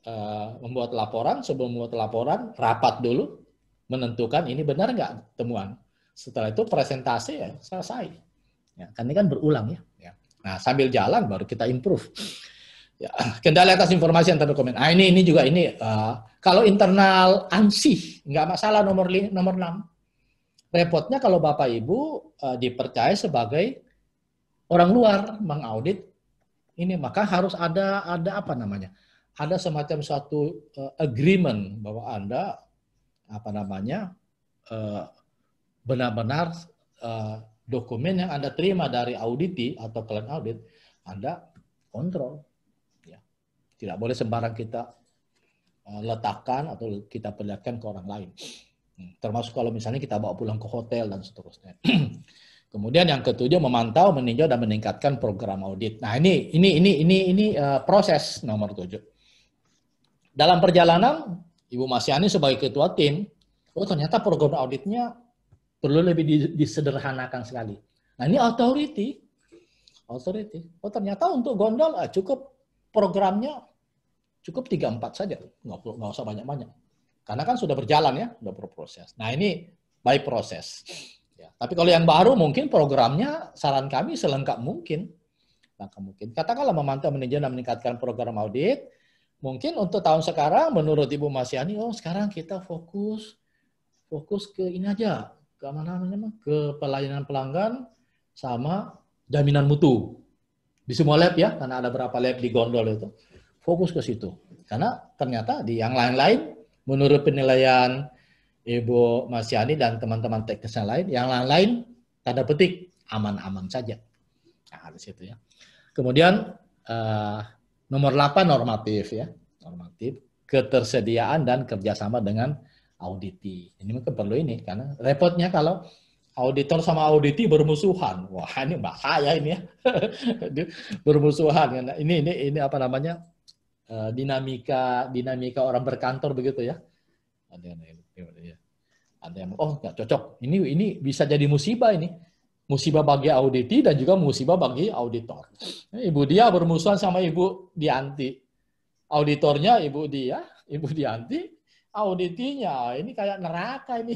Eh, membuat laporan, sebelum membuat laporan, rapat dulu, menentukan ini benar nggak temuan. Setelah itu presentasi ya selesai. Ya, kan ini kan berulang ya. ya. Nah sambil jalan baru kita improve. Ya, kendala atas informasi yang terdokumen. Ah ini ini juga ini uh, kalau internal ansi nggak masalah nomor nomor 6. Repotnya kalau Bapak Ibu uh, dipercaya sebagai orang luar mengaudit ini maka harus ada ada apa namanya? ada semacam satu uh, agreement bahwa Anda apa namanya eh, benar-benar uh, uh, dokumen yang Anda terima dari auditi atau klien audit Anda kontrol. Ya. Tidak boleh sembarang kita uh, letakkan atau kita perlihatkan ke orang lain. Hmm. Termasuk kalau misalnya kita bawa pulang ke hotel dan seterusnya. Kemudian yang ketujuh memantau, meninjau dan meningkatkan program audit. Nah ini ini ini ini ini uh, proses nomor tujuh. Dalam perjalanan, Ibu Mas sebagai ketua tim, oh ternyata program auditnya perlu lebih disederhanakan sekali. Nah ini authority, authority. Oh ternyata untuk gondol eh, cukup programnya cukup 3-4 saja, nggak, nggak usah banyak-banyak. Karena kan sudah berjalan ya, sudah berproses. Nah ini by process. Ya. Tapi kalau yang baru mungkin programnya saran kami selengkap mungkin. Selengkap nah, mungkin. Katakanlah memantau manajemen dan meningkatkan program audit, Mungkin untuk tahun sekarang menurut Ibu Yani, oh sekarang kita fokus fokus ke ini aja, ke mana namanya ke pelayanan pelanggan sama jaminan mutu. Di semua lab ya, karena ada berapa lab di Gondol itu. Fokus ke situ. Karena ternyata di yang lain-lain menurut penilaian Ibu Masyani dan teman-teman teknisnya lain, yang lain-lain tanda petik aman-aman saja. Nah, di situ ya. Kemudian uh, Nomor 8 normatif ya, normatif ketersediaan dan kerjasama dengan auditi. Ini mungkin perlu ini karena repotnya kalau auditor sama auditi bermusuhan. Wah ini bahaya ini ya, bermusuhan. Nah, ini ini ini apa namanya eh, dinamika dinamika orang berkantor begitu ya. Ada yang ya. ada yang oh nggak cocok. Ini ini bisa jadi musibah ini musibah bagi auditi dan juga musibah bagi auditor. Ibu dia bermusuhan sama Ibu Dianti. Auditornya Ibu dia, Ibu Dianti, auditinya ah, ini kayak neraka ini,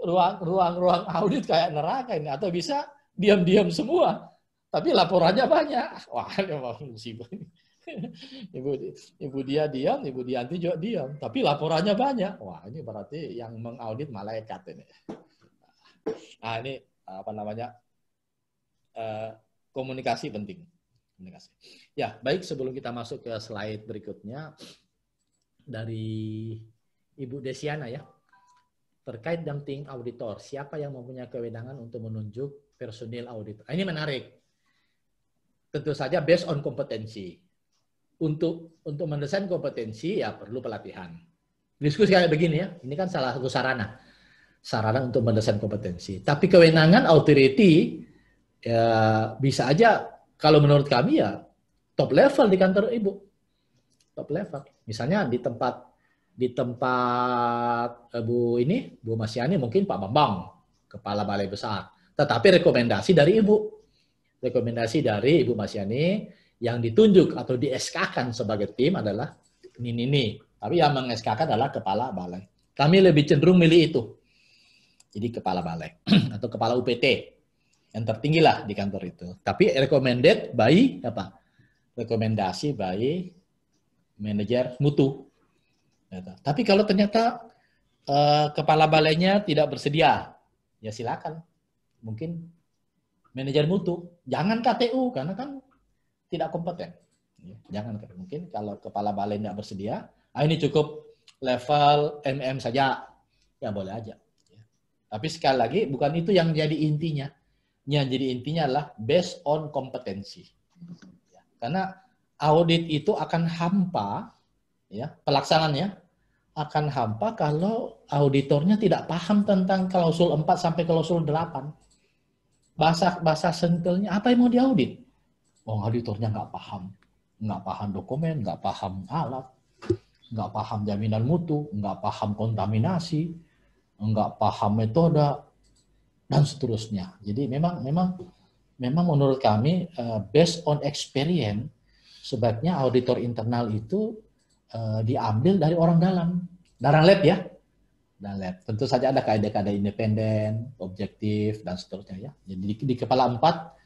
ruang ruang ruang audit kayak neraka ini atau bisa diam-diam semua. Tapi laporannya banyak. Wah, ini musibah ini. Ibu ibu dia diam, ibu Dianti juga diam, tapi laporannya banyak. Wah, ini berarti yang mengaudit malaikat ini. Nah, ini apa namanya eh, komunikasi penting. Komunikasi. Ya baik sebelum kita masuk ke slide berikutnya dari Ibu Desiana ya terkait dumping auditor siapa yang mempunyai kewenangan untuk menunjuk personil auditor. Ah, ini menarik. Tentu saja based on kompetensi. Untuk untuk mendesain kompetensi ya perlu pelatihan. Diskusi kayak begini ya, ini kan salah satu sarana sarana untuk mendesain kompetensi. Tapi kewenangan authority ya bisa aja kalau menurut kami ya top level di kantor ibu. Top level. Misalnya di tempat di tempat eh, Bu ini, Bu Yani mungkin Pak Bambang, kepala balai besar. Tetapi rekomendasi dari ibu. Rekomendasi dari Ibu Yani yang ditunjuk atau di SK-kan sebagai tim adalah ini ini. Tapi yang meng SK-kan adalah kepala balai. Kami lebih cenderung milih itu jadi kepala balai atau kepala UPT yang tertinggi lah di kantor itu. Tapi recommended by apa? Rekomendasi by manajer mutu. Gitu. Tapi kalau ternyata uh, kepala balainya tidak bersedia, ya silakan. Mungkin manajer mutu, jangan KTU karena kan tidak kompeten. Ya, jangan mungkin kalau kepala balai tidak bersedia, ah ini cukup level MM saja, ya boleh aja. Tapi sekali lagi bukan itu yang jadi intinya. Yang jadi intinya adalah based on kompetensi. Ya, karena audit itu akan hampa ya pelaksanannya akan hampa kalau auditornya tidak paham tentang klausul 4 sampai klausul 8. Bahasa bahasa sentilnya apa yang mau diaudit? Oh, auditornya nggak paham. Nggak paham dokumen, nggak paham alat, nggak paham jaminan mutu, nggak paham kontaminasi, nggak paham metode dan seterusnya. Jadi memang memang memang menurut kami uh, based on experience sebaiknya auditor internal itu uh, diambil dari orang dalam, dari lab ya. Dan lab. Tentu saja ada kaidah-kaidah independen, objektif dan seterusnya ya. Jadi di, di kepala empat